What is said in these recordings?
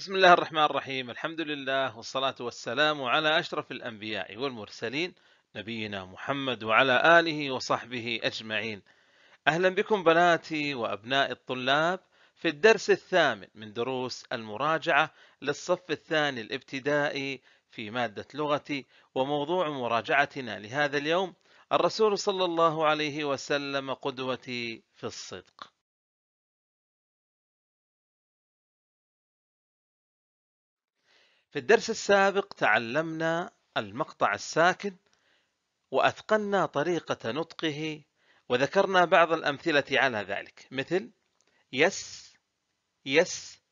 بسم الله الرحمن الرحيم الحمد لله والصلاة والسلام على أشرف الأنبياء والمرسلين نبينا محمد وعلى آله وصحبه أجمعين أهلا بكم بناتي وأبناء الطلاب في الدرس الثامن من دروس المراجعة للصف الثاني الابتدائي في مادة لغتي وموضوع مراجعتنا لهذا اليوم الرسول صلى الله عليه وسلم قدوتي في الصدق في الدرس السابق تعلمنا المقطع الساكن وأتقنا طريقة نطقه وذكرنا بعض الأمثلة على ذلك مثل يس يس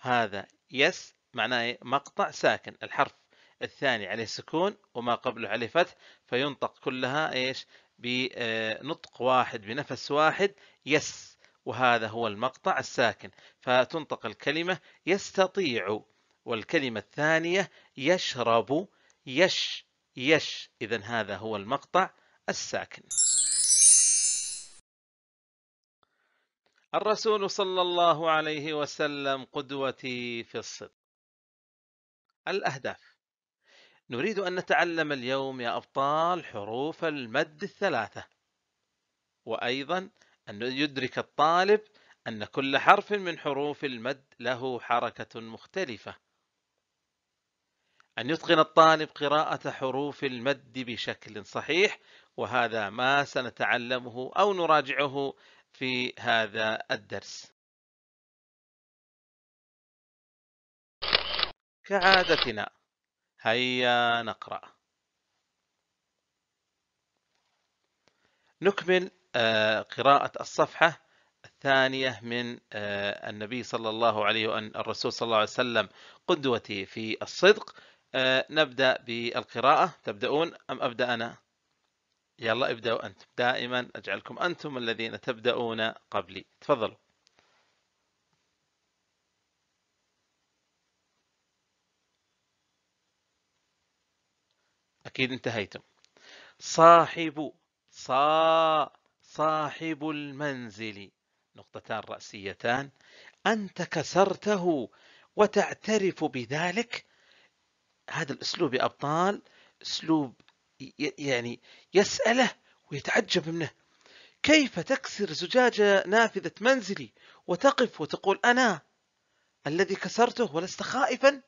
هذا يس معناه مقطع ساكن الحرف الثاني عليه سكون وما قبله عليه فتح فينطق كلها ايش بنطق واحد بنفس واحد يس وهذا هو المقطع الساكن فتنطق الكلمة يستطيع والكلمة الثانية يشرب يش يش إذا هذا هو المقطع الساكن الرسول صلى الله عليه وسلم قدوتي في الصدق الأهداف نريد أن نتعلم اليوم يا أبطال حروف المد الثلاثة وأيضا أن يدرك الطالب أن كل حرف من حروف المد له حركة مختلفة أن يتقن الطالب قراءة حروف المد بشكل صحيح وهذا ما سنتعلمه أو نراجعه في هذا الدرس كعادتنا هيا نقرأ نكمل آه، قراءة الصفحة الثانية من آه، النبي صلى الله عليه وسلم الرسول صلى الله عليه وسلم قدوتي في الصدق آه، نبدأ بالقراءة تبدأون أم أبدأ أنا يلا ابدأوا أنتم دائما أجعلكم أنتم الذين تبدأون قبلي تفضلوا أكيد انتهيتم صاحب صا صاحب المنزل نقطتان رأسيتان أنت كسرته وتعترف بذلك هذا الأسلوب يا أبطال أسلوب يعني يسأله ويتعجب منه كيف تكسر زجاجة نافذة منزلي وتقف وتقول أنا الذي كسرته ولست خائفا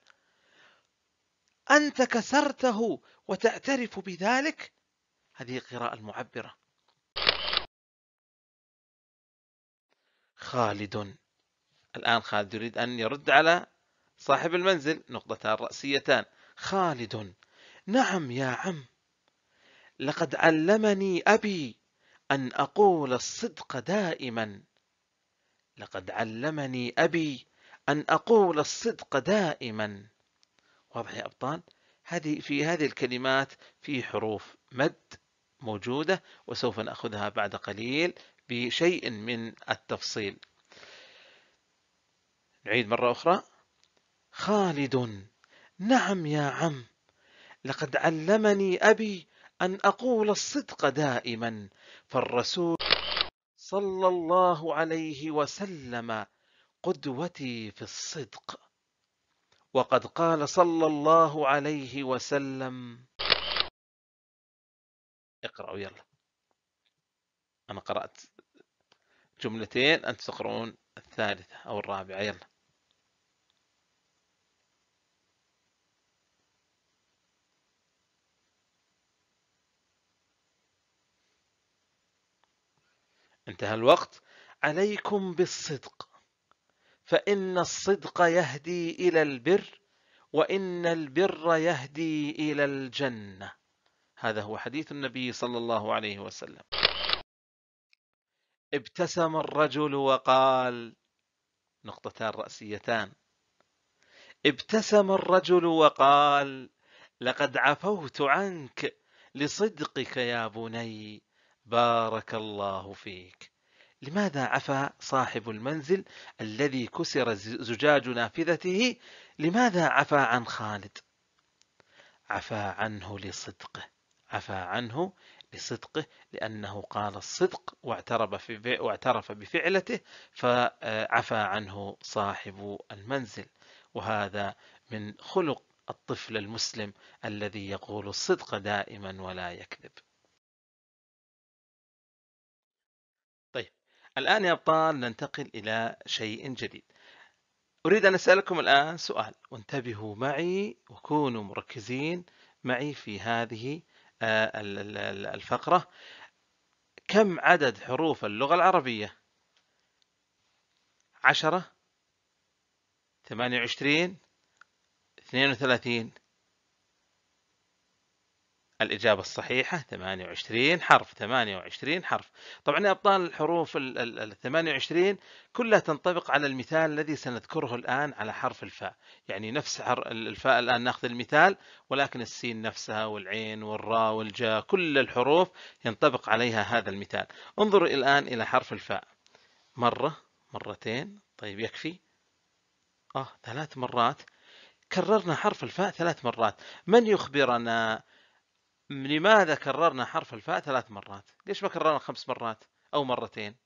أنت كسرته وتعترف بذلك هذه القراءة المعبرة خالد الآن خالد يريد أن يرد على صاحب المنزل نقطتان رأسيتان خالد نعم يا عم لقد علمني أبي أن أقول الصدق دائما لقد علمني أبي أن أقول الصدق دائما واضح يا أبطال هذه في هذه الكلمات في حروف مد موجودة وسوف نأخذها بعد قليل بشيء من التفصيل نعيد مرة أخرى خالد نعم يا عم لقد علمني أبي أن أقول الصدق دائما فالرسول صلى الله عليه وسلم قدوتي في الصدق وقد قال صلى الله عليه وسلم اقرأوا يلا أنا قرأت جملتين أنت تقرؤون الثالثة أو الرابعة يلا انتهى الوقت عليكم بالصدق فإن الصدق يهدي إلى البر وإن البر يهدي إلى الجنة هذا هو حديث النبي صلى الله عليه وسلم ابتسم الرجل وقال نقطتان رأسيتان ابتسم الرجل وقال لقد عفوت عنك لصدقك يا بني بارك الله فيك لماذا عفى صاحب المنزل الذي كسر زجاج نافذته لماذا عفى عن خالد عفى عنه لصدقه عفى عنه لصدقه لأنه قال الصدق واعترف, واعترف بفعلته فعفى عنه صاحب المنزل وهذا من خلق الطفل المسلم الذي يقول الصدق دائما ولا يكذب الآن يا أبطال ننتقل إلى شيء جديد أريد أن أسألكم الآن سؤال وانتبهوا معي وكونوا مركزين معي في هذه آه، الفقرة كم عدد حروف اللغة العربية؟ عشرة ثمانية وعشرين اثنين وثلاثين الإجابة الصحيحة 28 حرف 28 حرف طبعا يا أبطال الحروف ال 28 كلها تنطبق على المثال الذي سنذكره الآن على حرف الفاء يعني نفس الفاء الآن ناخذ المثال ولكن السين نفسها والعين والراء والجاء كل الحروف ينطبق عليها هذا المثال انظروا الآن إلى حرف الفاء مرة مرتين طيب يكفي آه ثلاث مرات كررنا حرف الفاء ثلاث مرات من يخبرنا لماذا كررنا حرف الفاء ثلاث مرات ليش ما كررنا خمس مرات أو مرتين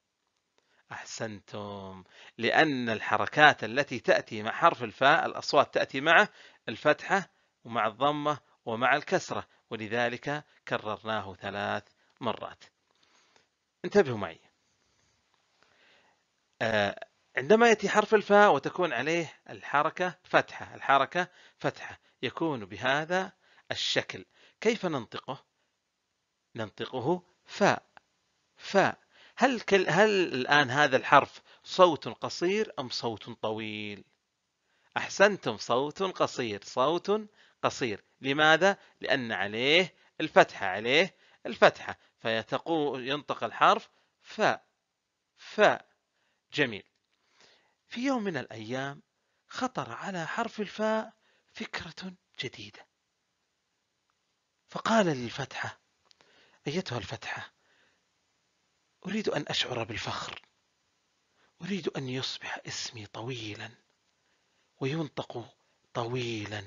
أحسنتم لأن الحركات التي تأتي مع حرف الفاء الأصوات تأتي معه الفتحة ومع الضمة ومع الكسرة ولذلك كررناه ثلاث مرات انتبهوا معي آه، عندما يأتي حرف الفاء وتكون عليه الحركة فتحة الحركة فتحة يكون بهذا الشكل كيف ننطقه ننطقه فاء فاء هل, كل هل الآن هذا الحرف صوت قصير أم صوت طويل أحسنتم صوت قصير صوت قصير لماذا؟ لأن عليه الفتحة عليه الفتحة فيتقو ينطق الحرف فاء فاء جميل في يوم من الأيام خطر على حرف الفاء فكرة جديدة فقال للفتحة أيتها الفتحة أريد أن أشعر بالفخر أريد أن يصبح اسمي طويلا وينطق طويلا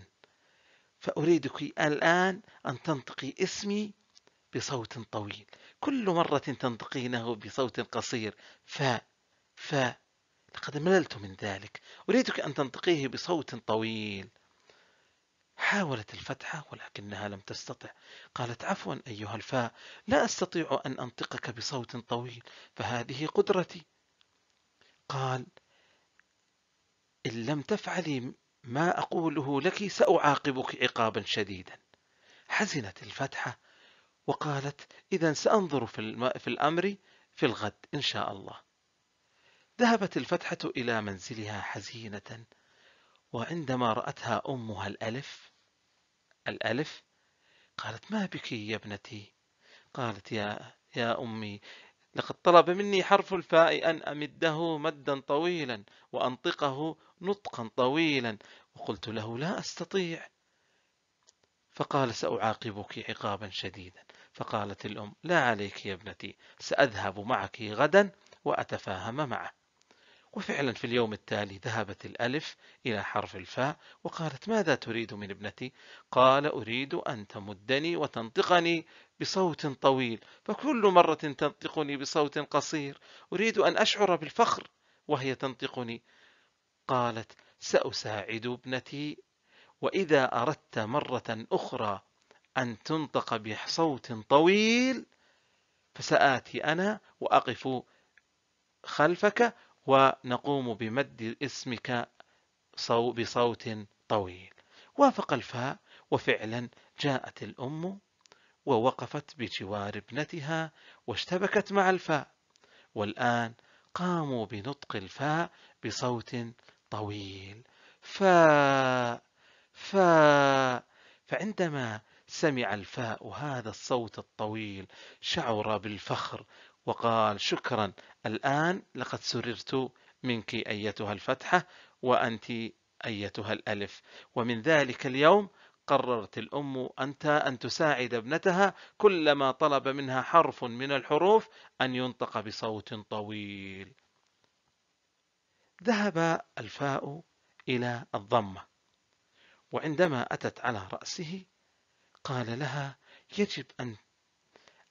فأريدك الآن أن تنطقي اسمي بصوت طويل كل مرة تنطقينه بصوت قصير ف ف لقد مللت من ذلك أريدك أن تنطقيه بصوت طويل حاولت الفتحة ولكنها لم تستطع قالت عفوا أيها الفاء لا أستطيع أن أنطقك بصوت طويل فهذه قدرتي قال إن لم تفعلي ما أقوله لك سأعاقبك عقابا شديدا حزنت الفتحة وقالت إذا سأنظر في, في الأمر في الغد إن شاء الله ذهبت الفتحة إلى منزلها حزينة وعندما رأتها أمها الألف الألف قالت ما بك يا ابنتي قالت يا يا أمي لقد طلب مني حرف الفاء أن أمده مدا طويلا وأنطقه نطقا طويلا وقلت له لا أستطيع فقال سأعاقبك عقابا شديدا فقالت الأم لا عليك يا ابنتي سأذهب معك غدا وأتفاهم معه وفعلا في اليوم التالي ذهبت الألف إلى حرف الفاء وقالت ماذا تريد من ابنتي؟ قال أريد أن تمدني وتنطقني بصوت طويل فكل مرة تنطقني بصوت قصير أريد أن أشعر بالفخر وهي تنطقني قالت سأساعد ابنتي وإذا أردت مرة أخرى أن تنطق بصوت طويل فسآتي أنا وأقف خلفك ونقوم بمد اسمك بصوت طويل وافق الفاء وفعلا جاءت الأم ووقفت بجوار ابنتها واشتبكت مع الفاء والآن قاموا بنطق الفاء بصوت طويل فاء فاء فعندما سمع الفاء هذا الصوت الطويل شعر بالفخر وقال شكرا الآن لقد سررت منك أيتها الفتحة وأنت أيتها الألف ومن ذلك اليوم قررت الأم أنت أن تساعد ابنتها كلما طلب منها حرف من الحروف أن ينطق بصوت طويل ذهب الفاء إلى الضمة وعندما أتت على رأسه قال لها يجب أن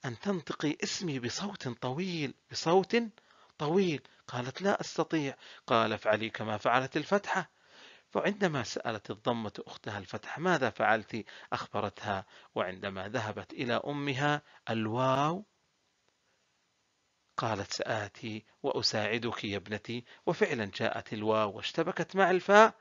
أن تنطقي اسمي بصوت طويل بصوت طويل قالت لا أستطيع قال افعلي كما فعلت الفتحة فعندما سألت الضمة أختها الفتحة ماذا فعلت أخبرتها وعندما ذهبت إلى أمها الواو قالت سآتي وأساعدك يا ابنتي وفعلا جاءت الواو واشتبكت مع الفاء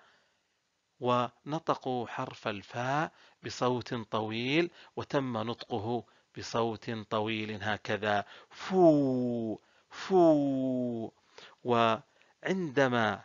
ونطقوا حرف الفاء بصوت طويل وتم نطقه بصوت طويل هكذا فو فو وعندما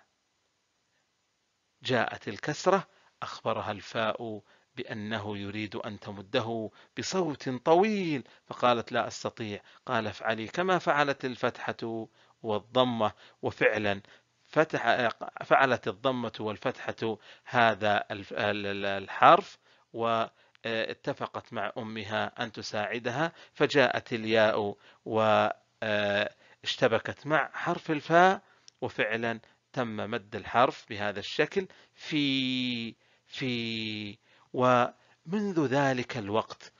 جاءت الكسرة أخبرها الفاء بأنه يريد أن تمده بصوت طويل فقالت لا أستطيع قال افعلي كما فعلت الفتحة والضمة وفعلا فتح فعلت الضمة والفتحة هذا الحرف و آه، اتفقت مع أمها أن تساعدها فجاءت الياء واشتبكت آه، مع حرف الفاء وفعلا تم مد الحرف بهذا الشكل في في ومنذ ذلك الوقت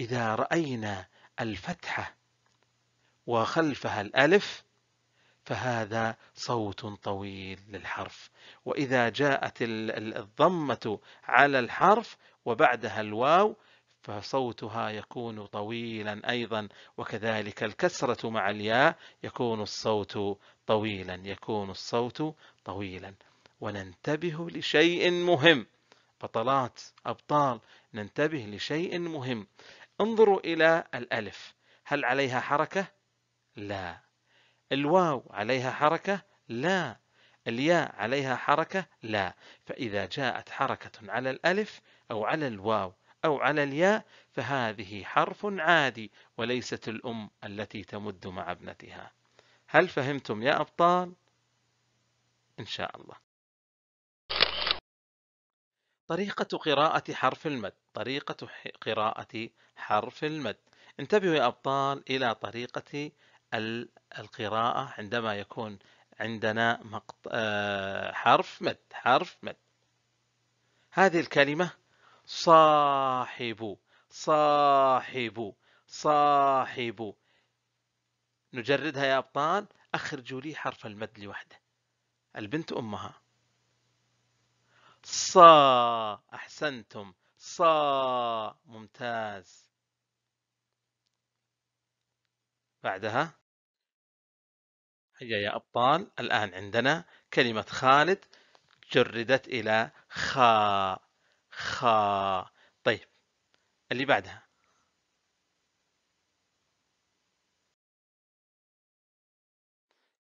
إذا رأينا الفتحة وخلفها الألف فهذا صوت طويل للحرف وإذا جاءت الضمة على الحرف وبعدها الواو فصوتها يكون طويلا أيضا وكذلك الكسرة مع الياء يكون الصوت طويلا يكون الصوت طويلا وننتبه لشيء مهم بطلات أبطال ننتبه لشيء مهم انظروا إلى الألف هل عليها حركة؟ لا الواو عليها حركة؟ لا الياء عليها حركة لا فإذا جاءت حركة على الألف أو على الواو أو على الياء فهذه حرف عادي وليست الأم التي تمد مع ابنتها هل فهمتم يا أبطال؟ إن شاء الله طريقة قراءة حرف المد طريقة قراءة حرف المد انتبهوا يا أبطال إلى طريقة القراءة عندما يكون عندنا مقط... آه، حرف مد حرف مد هذه الكلمة صاحب صاحب صاحب نجردها يا أبطال أخرجوا لي حرف المد لوحده البنت أمها صا أحسنتم صا ممتاز بعدها هيا يا أبطال الآن عندنا كلمة خالد جردت إلى خاء خاء طيب اللي بعدها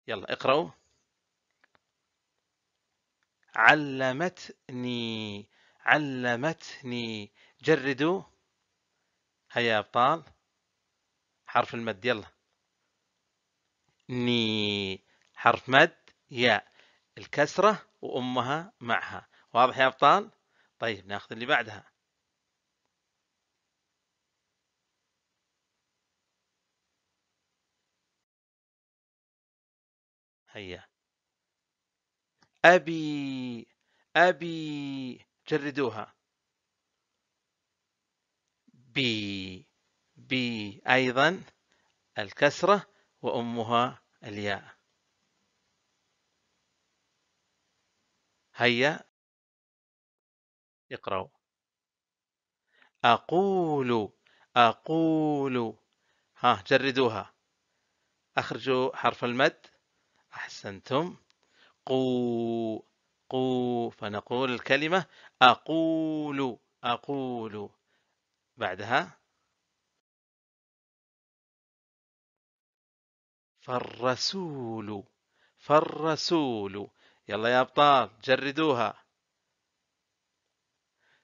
يلا اقرأوا علمتني علمتني جردوا هيا يا أبطال حرف المد يلا ني حرف مد ياء الكسرة وأمها معها واضح يا أبطال؟ طيب ناخذ اللي بعدها هيا أبي أبي جردوها بي بي أيضا الكسرة وأمها الياء هيا اقرأوا أقول أقول ها جردوها أخرجوا حرف المد أحسنتم قو قو فنقول الكلمة أقول أقول بعدها فالرسول فالرسول يلا يا أبطال جردوها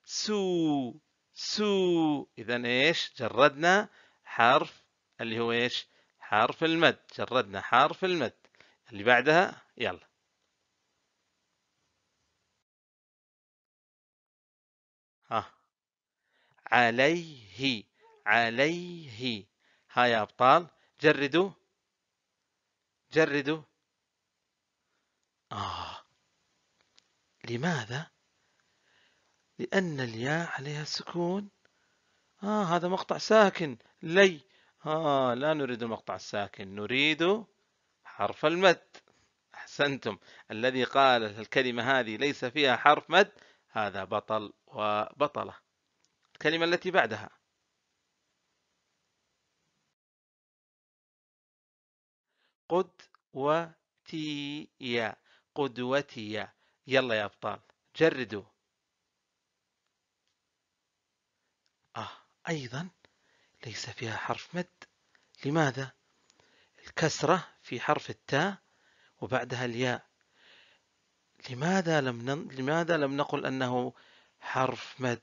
سو سو إذا إيش جردنا حرف اللي هو إيش حرف المد جردنا حرف المد اللي بعدها يلا ها عليه عليه ها يا أبطال جردوا جردوا آه لماذا؟ لأن الياء عليها سكون آه هذا مقطع ساكن لي آه لا نريد المقطع الساكن نريد حرف المد أحسنتم الذي قال الكلمة هذه ليس فيها حرف مد هذا بطل وبطلة الكلمة التي بعدها قدوتي قدوتي يلا يا أبطال جردوا آه أيضا ليس فيها حرف مد لماذا؟ الكسرة في حرف التاء وبعدها الياء لماذا لم نن... لماذا لم نقل أنه حرف مد؟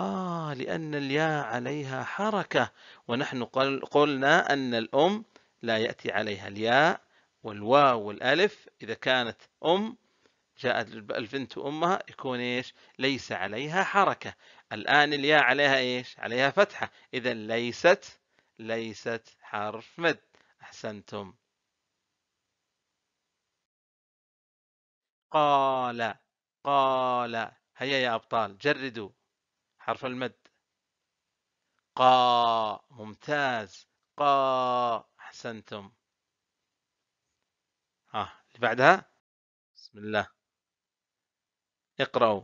آه لأن الياء عليها حركة ونحن قل... قلنا أن الأم لا يأتي عليها الياء والواو والألف إذا كانت أم جاءت البنت أمها يكون إيش ليس عليها حركة الآن الياء عليها إيش عليها فتحة إذا ليست ليست حرف مد أحسنتم قال قال هيا يا أبطال جردوا حرف المد قا ممتاز قا أحسنتم ها آه. اللي بعدها بسم الله اقرأوا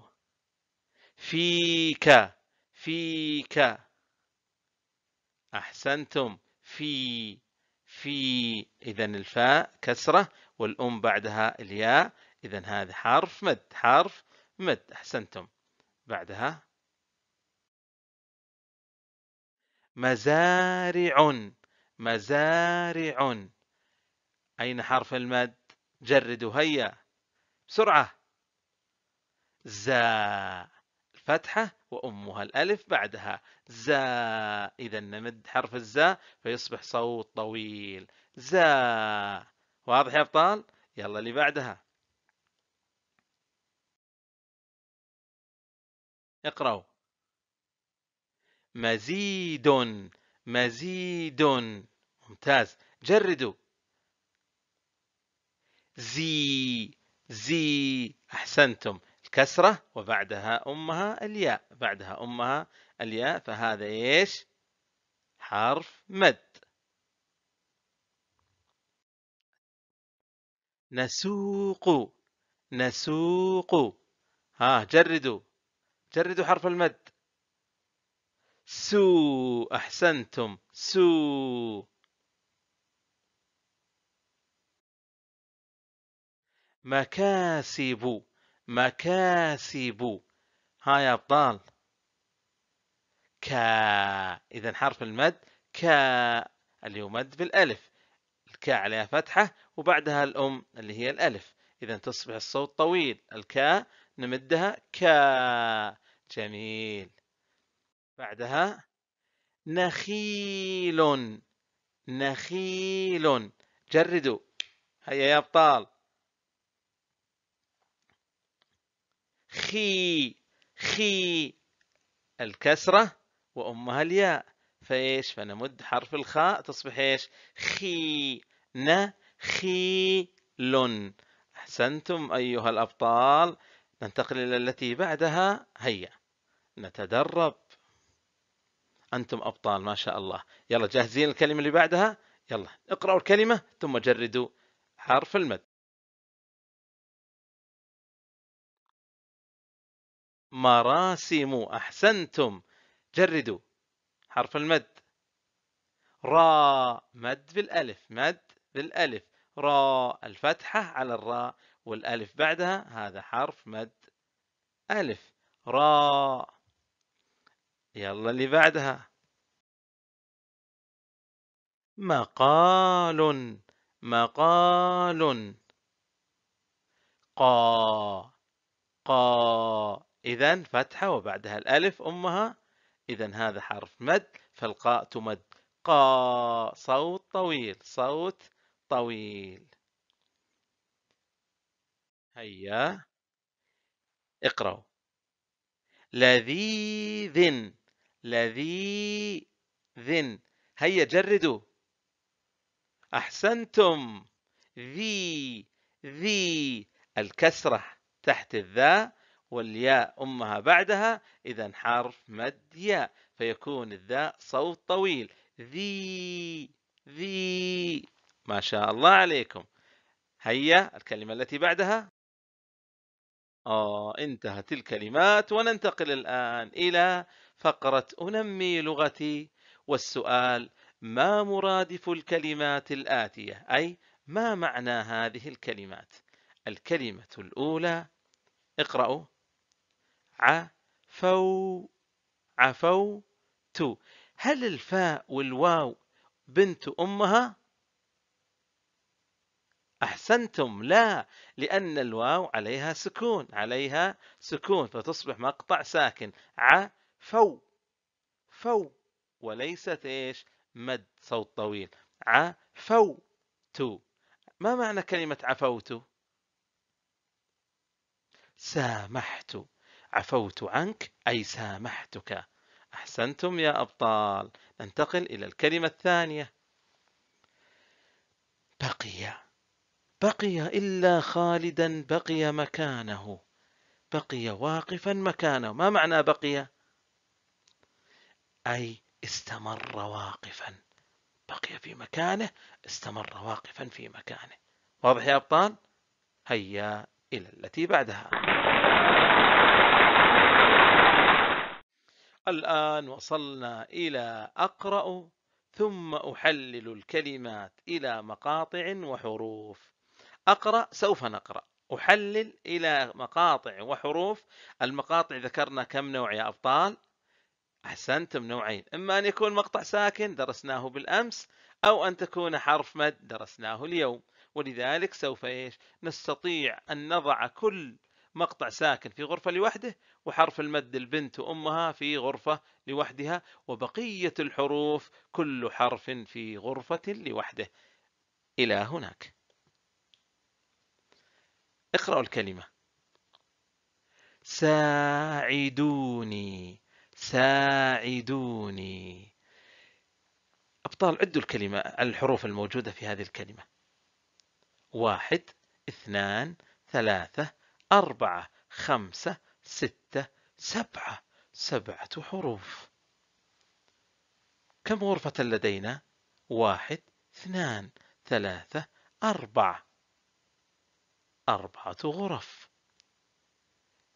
فيك فيك أحسنتم في في إذا الفاء كسرة والأم بعدها الياء إذا هذا حرف مد حرف مد أحسنتم بعدها مزارع مزارع أين حرف المد جردوا هيا بسرعة زا الفتحة وأمها الألف بعدها زا إذا نمد حرف الزا فيصبح صوت طويل زا واضح يا أبطال يلا اللي بعدها اقرأوا مزيد مزيد ممتاز جردوا زي زي أحسنتم الكسرة وبعدها أمها الياء بعدها أمها الياء فهذا إيش حرف مد نسوق نسوق ها جردوا جردوا حرف المد سو أحسنتم سو مكاسب مكاسب ها يا أبطال كا إذا حرف المد كا اللي هو مد بالألف الكا عليها فتحة وبعدها الأم اللي هي الألف إذا تصبح الصوت طويل الكا نمدها كا جميل بعدها نخيل نخيل جردوا هيا يا أبطال خي خي الكسرة وأمها الياء فإيش فنمد حرف الخاء تصبح إيش خي ن خي لن أحسنتم أيها الأبطال ننتقل إلى التي بعدها هيا نتدرب أنتم أبطال ما شاء الله يلا جاهزين الكلمة اللي بعدها يلا اقرأوا الكلمة ثم جردوا حرف المد مراسم أحسنتم جردوا حرف المد را مد بالألف مد بالألف را الفتحة على الراء والألف بعدها هذا حرف مد ألف را يلا اللي بعدها مقال مقال قا قا إذا فتحة وبعدها الألف أمها إذا هذا حرف مد فالقاء تمد قاء صوت طويل صوت طويل هيا اقرأوا لذيذ لذيذ هيا جردوا أحسنتم ذي ذي الكسرة تحت الذا والياء أمها بعدها إذا حرف مد ياء فيكون الذاء صوت طويل ذي ذي ما شاء الله عليكم هيا الكلمة التي بعدها آه انتهت الكلمات وننتقل الآن إلى فقرة أنمي لغتي والسؤال ما مرادف الكلمات الآتية أي ما معنى هذه الكلمات الكلمة الأولى اقرأوا عفو عفوت هل الفاء والواو بنت أمها؟ أحسنتم لا لأن الواو عليها سكون عليها سكون فتصبح مقطع ساكن عفو فو وليست إيش مد صوت طويل عفو تو ما معنى كلمة عفوت سامحت عفوت عنك أي سامحتك أحسنتم يا أبطال ننتقل إلى الكلمة الثانية بقي بقي إلا خالدا بقي مكانه بقي واقفا مكانه ما معنى بقي أي استمر واقفا بقي في مكانه استمر واقفا في مكانه واضح يا أبطال هيا إلى التي بعدها الآن وصلنا إلى أقرأ ثم أحلل الكلمات إلى مقاطع وحروف أقرأ سوف نقرأ أحلل إلى مقاطع وحروف المقاطع ذكرنا كم نوع يا أبطال أحسنتم نوعين إما أن يكون مقطع ساكن درسناه بالأمس أو أن تكون حرف مد درسناه اليوم ولذلك سوف ايش نستطيع ان نضع كل مقطع ساكن في غرفة لوحده وحرف المد البنت وأمها في غرفة لوحدها وبقية الحروف كل حرف في غرفة لوحده إلى هناك اقرأوا الكلمة ساعدوني ساعدوني أبطال عدوا الكلمة الحروف الموجودة في هذه الكلمة واحد اثنان ثلاثة أربعة خمسة ستة سبعة سبعة حروف كم غرفة لدينا؟ واحد اثنان ثلاثة أربعة أربعة غرف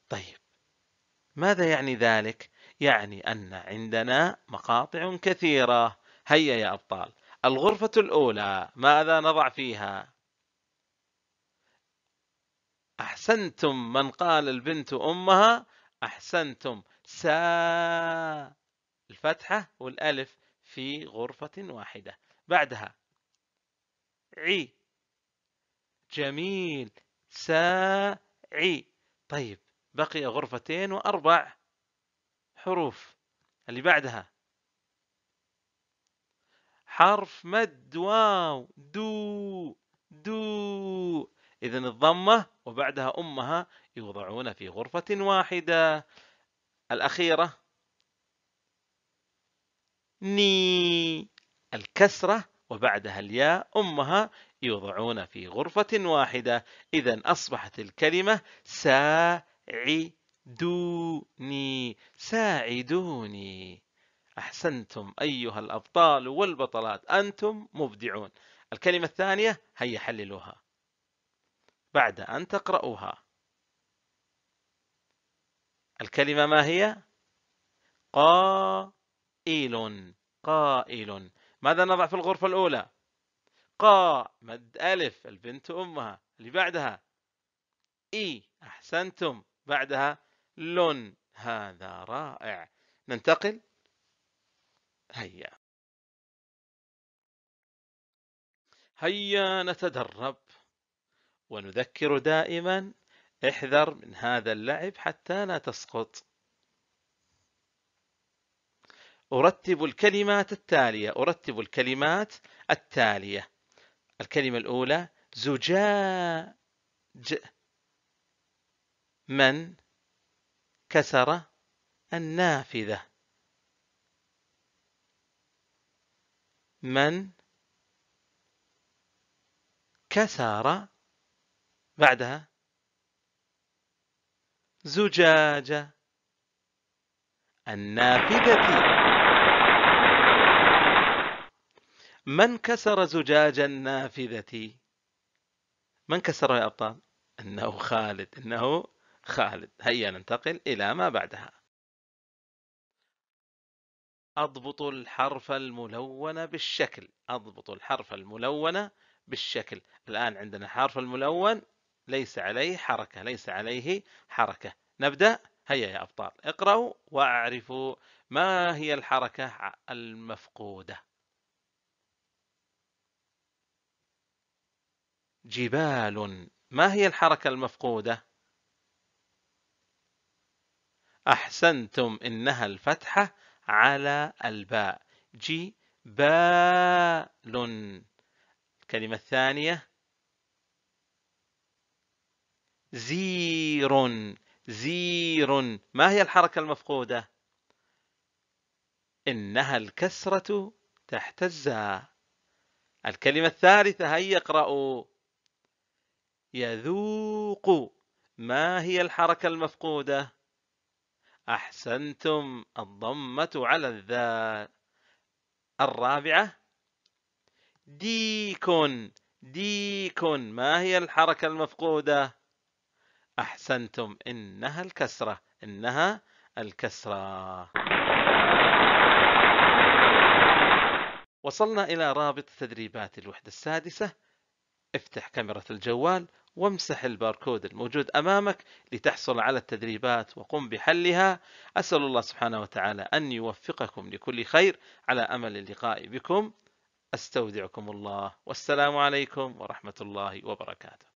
طيب ماذا يعني ذلك؟ يعني أن عندنا مقاطع كثيرة هيا يا أبطال الغرفة الأولى ماذا نضع فيها؟ أحسنتم من قال البنت أمها أحسنتم سا الفتحة والألف في غرفة واحدة بعدها عي جميل عي طيب بقي غرفتين وأربع حروف اللي بعدها حرف مد واو دو دو إذا الضمة وبعدها أمها يوضعون في غرفة واحدة الأخيرة ني الكسرة وبعدها الياء أمها يوضعون في غرفة واحدة إذا أصبحت الكلمة ساعدوني ساعدوني أحسنتم أيها الأبطال والبطلات أنتم مبدعون الكلمة الثانية هيا حللوها بعد أن تقرأوها الكلمة ما هي؟ قائل قائل ماذا نضع في الغرفة الأولى؟ قا مد ألف البنت أمها اللي بعدها إي أحسنتم بعدها لن هذا رائع ننتقل هيا هيا نتدرب ونذكر دائما احذر من هذا اللعب حتى لا تسقط أرتب الكلمات التالية أرتب الكلمات التالية الكلمة الأولى زجاج من كسر النافذة من كسر بعدها زجاجة النافذة من كسر زجاج النافذة من كسره يا أبطال أنه خالد أنه خالد هيا ننتقل إلى ما بعدها أضبط الحرف الملون بالشكل أضبط الحرف الملون بالشكل الآن عندنا الحرف الملون ليس عليه حركة ليس عليه حركة نبدأ هيا يا أبطال اقرأوا وأعرفوا ما هي الحركة المفقودة جبال ما هي الحركة المفقودة؟ أحسنتم إنها الفتحة على الباء جبال الكلمة الثانية زير زير ما هي الحركة المفقودة؟ إنها الكسرة تحت الزاء الكلمة الثالثة هيا اقرأوا يذوق ما هي الحركة المفقودة؟ أحسنتم الضمة على الذال الرابعة ديكن ديكن ما هي الحركة المفقودة؟ أحسنتم إنها الكسرة إنها الكسرة وصلنا إلى رابط تدريبات الوحدة السادسة افتح كاميرا الجوال وامسح الباركود الموجود أمامك لتحصل على التدريبات وقم بحلها أسأل الله سبحانه وتعالى أن يوفقكم لكل خير على أمل اللقاء بكم أستودعكم الله والسلام عليكم ورحمة الله وبركاته